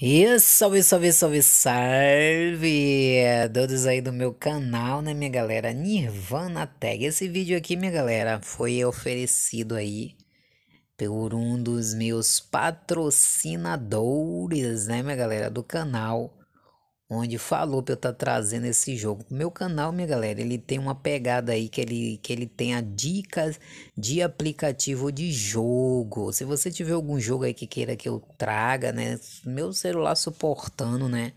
E salve, salve, salve, salve! Todos aí do meu canal, né, minha galera? Nirvana Tag. Esse vídeo aqui, minha galera, foi oferecido aí por um dos meus patrocinadores, né, minha galera, do canal onde falou para eu estar tá trazendo esse jogo. O meu canal, minha galera, ele tem uma pegada aí que ele, que ele tem a dicas de aplicativo de jogo. Se você tiver algum jogo aí que queira que eu traga, né? Meu celular suportando, né?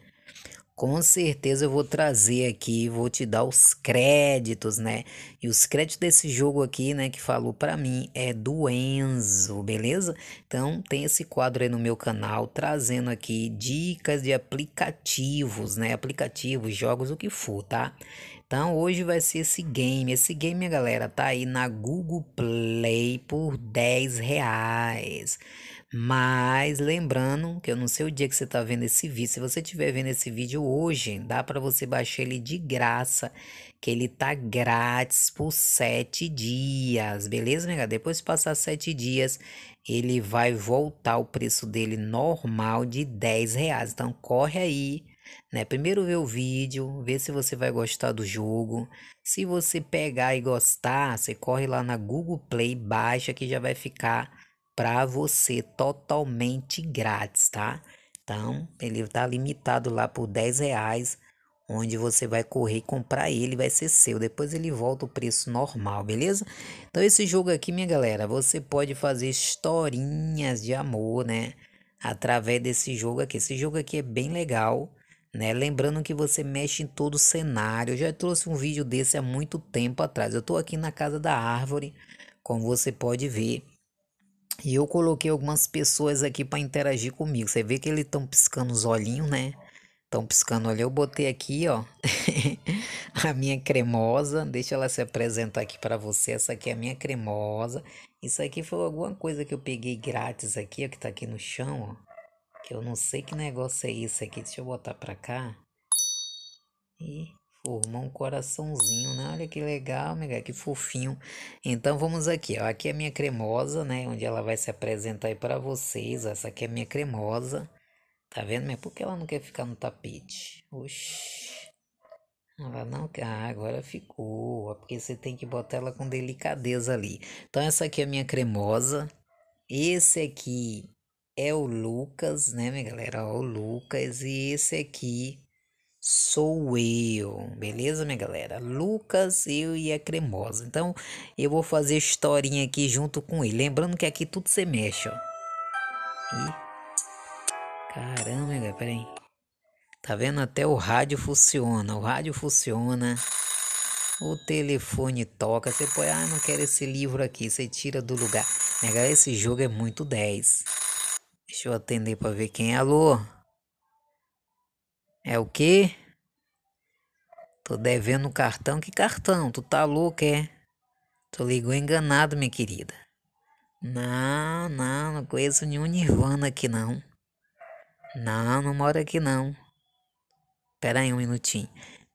com certeza eu vou trazer aqui, vou te dar os créditos, né? E os créditos desse jogo aqui, né, que falou para mim é do Enzo, beleza? Então tem esse quadro aí no meu canal trazendo aqui dicas de aplicativos, né? Aplicativos, jogos, o que for, tá? Então hoje vai ser esse game. Esse game, galera, tá aí na Google Play por 10 reais. Mas lembrando que eu não sei o dia que você está vendo esse vídeo. Se você estiver vendo esse vídeo hoje, dá para você baixar ele de graça, que ele tá grátis por sete dias, beleza, nega? Depois de passar sete dias, ele vai voltar o preço dele normal de 10 reais. Então corre aí, né? Primeiro vê o vídeo, vê se você vai gostar do jogo. Se você pegar e gostar, você corre lá na Google Play, baixa que já vai ficar para você totalmente grátis, tá? Então, ele está limitado lá por 10 reais, onde você vai correr e comprar ele, vai ser seu. Depois ele volta o preço normal, beleza? Então, esse jogo aqui, minha galera, você pode fazer historinhas de amor, né? Através desse jogo aqui. Esse jogo aqui é bem legal, né? Lembrando que você mexe em todo o cenário. Eu já trouxe um vídeo desse há muito tempo atrás. Eu estou aqui na casa da árvore, como você pode ver. E eu coloquei algumas pessoas aqui para interagir comigo. Você vê que eles estão piscando os olhinhos, né? Estão piscando ali. Eu botei aqui, ó, a minha cremosa. Deixa ela se apresentar aqui para você. Essa aqui é a minha cremosa. Isso aqui foi alguma coisa que eu peguei grátis aqui, ó, que tá aqui no chão, ó. Que eu não sei que negócio é isso aqui. Deixa eu botar para cá. E formar um coraçãozinho, né? Olha que legal, amiga, que fofinho. Então vamos aqui, ó. Aqui é a minha cremosa, né? Onde ela vai se apresentar aí para vocês. Essa aqui é a minha cremosa. Tá vendo? minha? por que ela não quer ficar no tapete? Oxi. Ela não quer. Ah, agora ficou. É porque você tem que botar ela com delicadeza ali. Então essa aqui é a minha cremosa. Esse aqui é o Lucas, né, minha galera? Ó, o Lucas. E esse aqui sou eu, beleza, minha galera? Lucas, eu e a Cremosa. Então, eu vou fazer historinha aqui junto com ele. Lembrando que aqui tudo você mexe, ó. E... Caramba, galera, peraí. Tá vendo? Até o rádio funciona. O rádio funciona. O telefone toca. Você põe, ah, não quero esse livro aqui. Você tira do lugar. Minha galera, esse jogo é muito 10. Deixa eu atender pra ver quem é. Alô? É o quê? Tô devendo um cartão? Que cartão? Tu tá louco, é? Tu ligou enganado, minha querida. Não, não, não conheço nenhum Nirvana aqui não. Não, não moro aqui não. Pera aí um minutinho.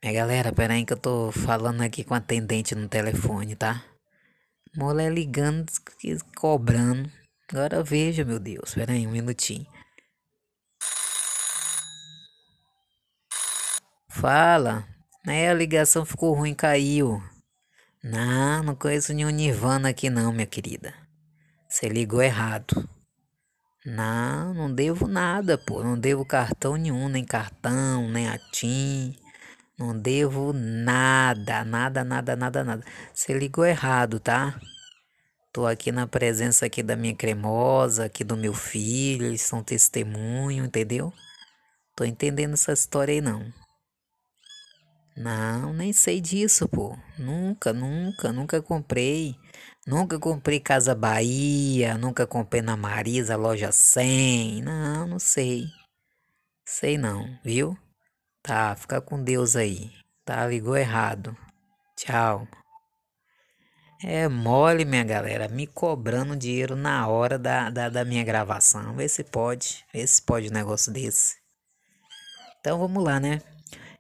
Minha galera, pera aí que eu tô falando aqui com a atendente no telefone, tá? Mulher ligando, cobrando. Agora veja, meu Deus. Pera aí um minutinho. Fala. Né, a ligação ficou ruim, caiu. Não, não conheço nenhum Nirvana aqui não, minha querida. Você ligou errado. Não, não devo nada, pô. Não devo cartão nenhum, nem cartão, nem atim. Não devo nada, nada, nada, nada, nada. Você ligou errado, tá? Tô aqui na presença aqui da minha cremosa, aqui do meu filho, eles são testemunho, entendeu? Tô entendendo essa história aí não. Não, nem sei disso, pô. Nunca, nunca, nunca comprei. Nunca comprei Casa Bahia, nunca comprei na Marisa, loja 100. Não, não sei. Sei não, viu? Tá, fica com Deus aí. Tá, ligou errado. Tchau. É mole, minha galera, me cobrando dinheiro na hora da, da, da minha gravação. Vê se pode, vê se pode um negócio desse. Então vamos lá, né?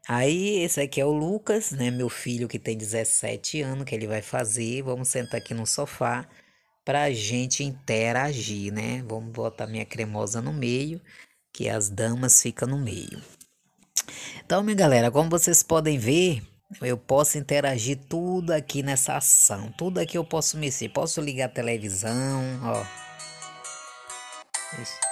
Aí, esse aqui é o Lucas, né? Meu filho que tem 17 anos, que ele vai fazer. Vamos sentar aqui no sofá pra gente interagir, né? Vamos botar minha cremosa no meio, que as damas ficam no meio. Então, minha galera, como vocês podem ver, eu posso interagir tudo aqui nessa ação. Tudo aqui eu posso mexer. Posso ligar a televisão, ó. Isso.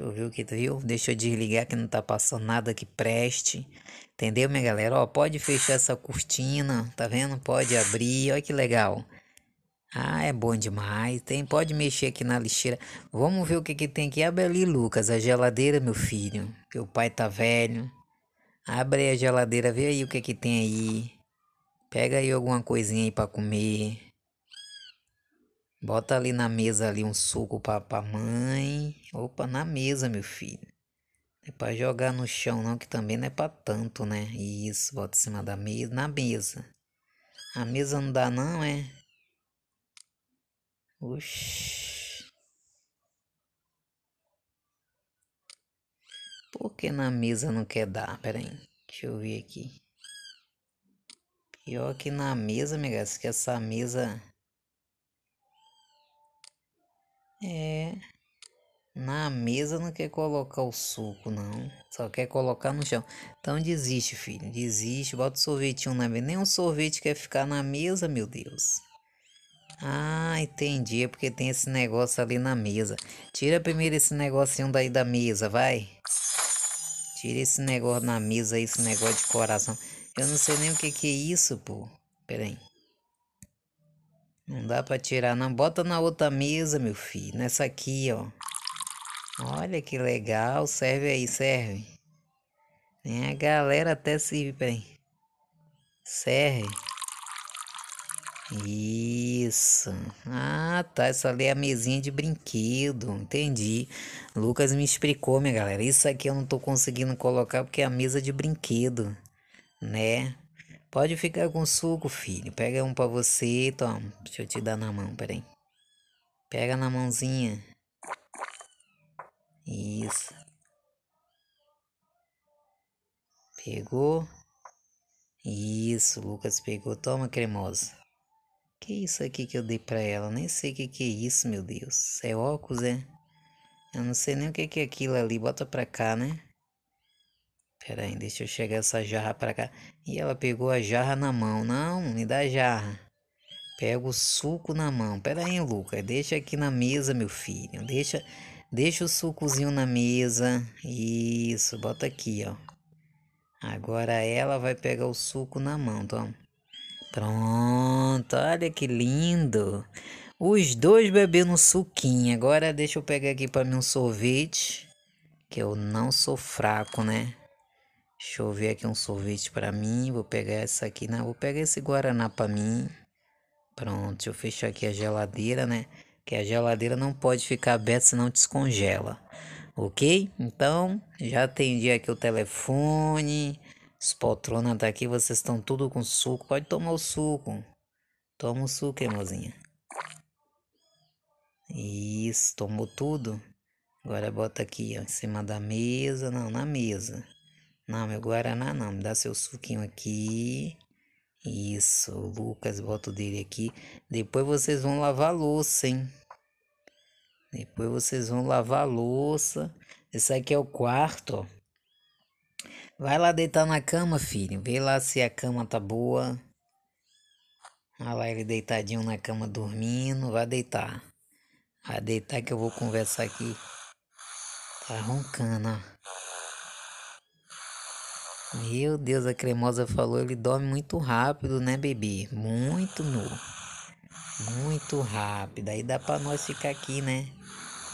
Deixa eu ver o que tá, viu. Deixa eu desligar que não tá passando nada que preste. Entendeu, minha galera? Ó, pode fechar essa cortina, tá vendo? Pode abrir, olha que legal. Ah, é bom demais. Tem, pode mexer aqui na lixeira. Vamos ver o que, que tem aqui. Abre ali, Lucas, a geladeira, meu filho. Que o pai tá velho. Abre aí a geladeira, vê aí o que, que tem aí. Pega aí alguma coisinha aí pra comer. Bota ali na mesa ali um suco para a mãe. Opa, na mesa, meu filho. Não é para jogar no chão, não, que também não é para tanto, né? Isso, bota em cima da mesa. Na mesa. A mesa não dá, não, é? Oxi. Por que na mesa não quer dar? Pera aí. Deixa eu ver aqui. Pior que na mesa, amiga, que essa mesa. É. Na mesa não quer colocar o suco, não. Só quer colocar no chão. Então desiste, filho. Desiste. Bota o sorvetinho na mesa. Nem um sorvete quer ficar na mesa, meu Deus. Ah, entendi. É porque tem esse negócio ali na mesa. Tira primeiro esse negocinho daí da mesa, vai. Tira esse negócio na mesa, esse negócio de coração. Eu não sei nem o que, que é isso, pô. Pera aí. Não dá para tirar, não. Bota na outra mesa, meu filho. Nessa aqui, ó. Olha que legal. Serve aí, serve. Tem é, a galera até se... Peraí. Serve. Isso. Ah, tá. Isso ali é a mesinha de brinquedo. Entendi. Lucas me explicou, minha galera. Isso aqui eu não tô conseguindo colocar porque é a mesa de brinquedo, né? Pode ficar com suco, filho. Pega um pra você, toma. Deixa eu te dar na mão, peraí. Pega na mãozinha. Isso. Pegou. Isso, Lucas pegou. Toma, cremosa. Que isso aqui que eu dei pra ela? Nem sei o que, que é isso, meu Deus. É óculos, é? Eu não sei nem o que, que é aquilo ali. Bota pra cá, né? Pera aí, deixa eu chegar essa jarra pra cá. E ela pegou a jarra na mão. Não, me dá a jarra. Pega o suco na mão. Pera aí, Lucas. Deixa aqui na mesa, meu filho. Deixa, deixa o sucozinho na mesa. Isso, bota aqui, ó. Agora ela vai pegar o suco na mão, tá? Pronto, olha que lindo. Os dois bebendo suquinho. Agora deixa eu pegar aqui para mim um sorvete. Que eu não sou fraco, né? Deixa eu ver aqui um sorvete para mim. Vou pegar essa aqui, né? Vou pegar esse guaraná para mim. Pronto, deixa eu fechar aqui a geladeira, né? Que a geladeira não pode ficar aberta senão descongela. OK? Então, já atendi aqui o telefone. As poltronas tá aqui, vocês estão tudo com suco. Pode tomar o suco. Toma o suco, irmãozinha. Isso, tomou tudo. Agora bota aqui, ó, em cima da mesa. Não, na mesa. Não, meu Guaraná não. Me dá seu suquinho aqui. Isso, Lucas, bota dele aqui. Depois vocês vão lavar louça, hein? Depois vocês vão lavar louça. Esse aqui é o quarto, ó. Vai lá deitar na cama, filho. Vê lá se a cama tá boa. Olha lá ele deitadinho na cama dormindo. Vai deitar. Vai deitar que eu vou conversar aqui. Tá roncando, ó. Meu Deus, a cremosa falou, ele dorme muito rápido, né, bebê? Muito, nu. Muito rápido. Aí dá para nós ficar aqui, né?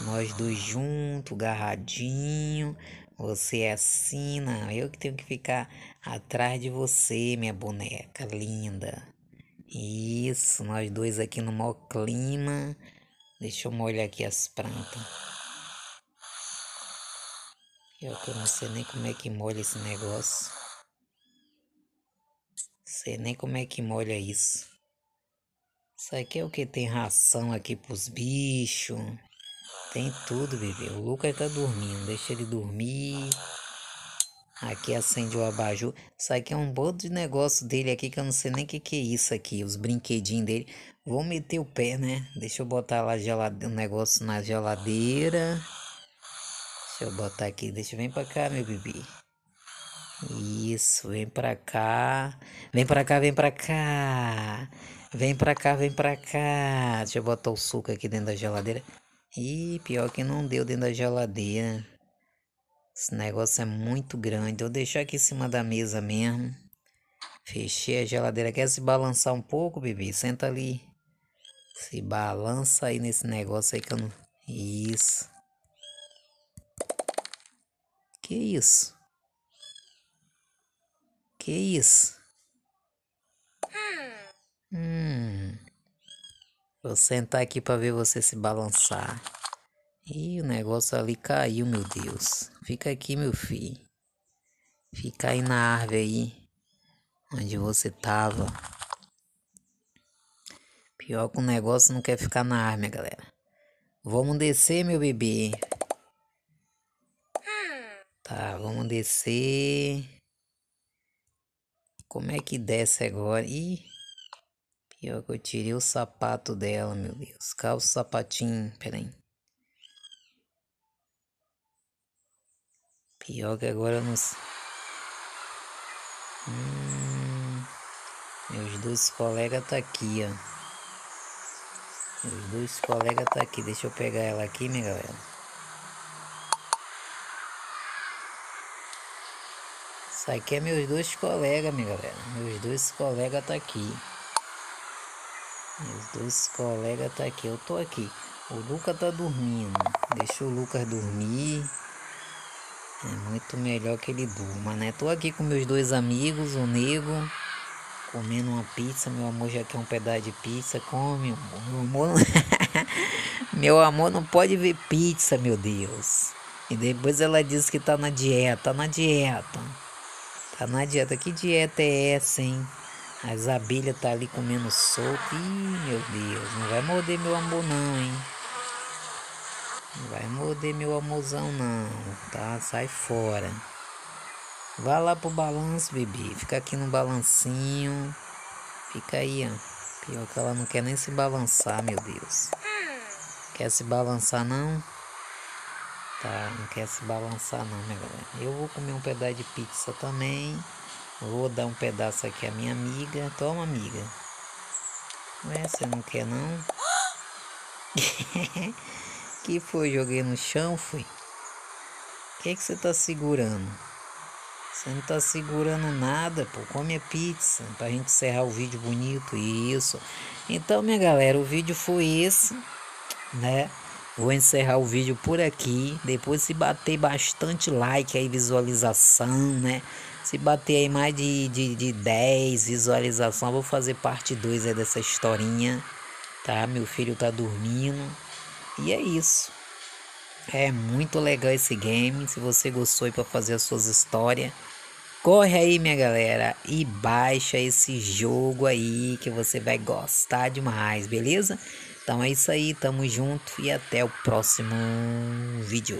Nós dois juntos, garradinho. Você é assim, não. Eu que tenho que ficar atrás de você, minha boneca linda. Isso, nós dois aqui no maior clima. Deixa eu molhar aqui as plantas. Eu que não sei nem como é que molha esse negócio. Sei nem como é que molha isso. Isso aqui é o que tem ração aqui pros bichos. Tem tudo, bebê. O Lucas tá dormindo. Deixa ele dormir. Aqui acende o abajur. Isso aqui é um bolo de negócio dele aqui que eu não sei nem o que, que é isso aqui. Os brinquedinhos dele. Vou meter o pé, né? Deixa eu botar lá o negócio na geladeira. Deixa eu botar aqui, deixa vem pra cá, meu bebê. Isso, vem pra cá. Vem pra cá, vem pra cá. Vem pra cá, vem pra cá. Deixa eu botar o suco aqui dentro da geladeira. Ih, pior que não deu dentro da geladeira. Esse negócio é muito grande. Vou deixar aqui em cima da mesa mesmo. Fechei a geladeira. Quer se balançar um pouco, bebê? Senta ali. Se balança aí nesse negócio aí que eu não. Isso. Que isso? Que isso? Hum. Vou sentar aqui para ver você se balançar. E o negócio ali caiu, meu Deus. Fica aqui, meu filho. Fica aí na árvore aí. Onde você tava. Pior que o negócio não quer ficar na árvore, galera. Vamos descer, meu bebê. Tá, vamos descer. Como é que desce agora? Ih, pior que eu tirei o sapato dela, meu Deus. Calça sapatinho, peraí. Pior que agora eu não sei. Hum, meus dois colegas tá aqui, ó. Meus dois colegas tá aqui. Deixa eu pegar ela aqui, minha galera. Isso aqui é meus dois colegas, minha galera. Meus dois colegas tá aqui. Meus dois colegas tá aqui. Eu tô aqui. O Lucas tá dormindo. Deixa o Lucas dormir. É muito melhor que ele durma, né? Tô aqui com meus dois amigos, o Nego, comendo uma pizza. Meu amor já quer um pedaço de pizza. Come, Meu amor, meu amor não pode ver pizza, meu Deus. E depois ela diz que tá na dieta, tá na dieta. Tá na dieta que dieta é essa, hein? As abelhas tá ali comendo solto. Ih, meu Deus, não vai morder meu amor não, hein? Não vai morder meu amorzão não, tá? Sai fora. Vá lá pro balanço, bebê. Fica aqui no balancinho. Fica aí, ó. Pior que ela não quer nem se balançar, meu Deus. Quer se balançar não? tá? Não quer se balançar não, minha galera. Eu vou comer um pedaço de pizza também. Vou dar um pedaço aqui à minha amiga. Toma, amiga. Ué, você não quer não? que foi? Joguei no chão, fui? O que, que você tá segurando? Você não tá segurando nada, pô. Come a pizza pra gente encerrar o vídeo bonito. Isso. Então, minha galera, o vídeo foi esse, né? Vou encerrar o vídeo por aqui. Depois se bater bastante like aí, visualização, né? Se bater aí mais de, de, de 10 visualização, vou fazer parte 2 aí dessa historinha, tá? Meu filho tá dormindo. E é isso. É muito legal esse game. Se você gostou aí para fazer as suas histórias, corre aí, minha galera, e baixa esse jogo aí que você vai gostar demais, beleza? Então é isso aí, tamo junto e até o próximo vídeo.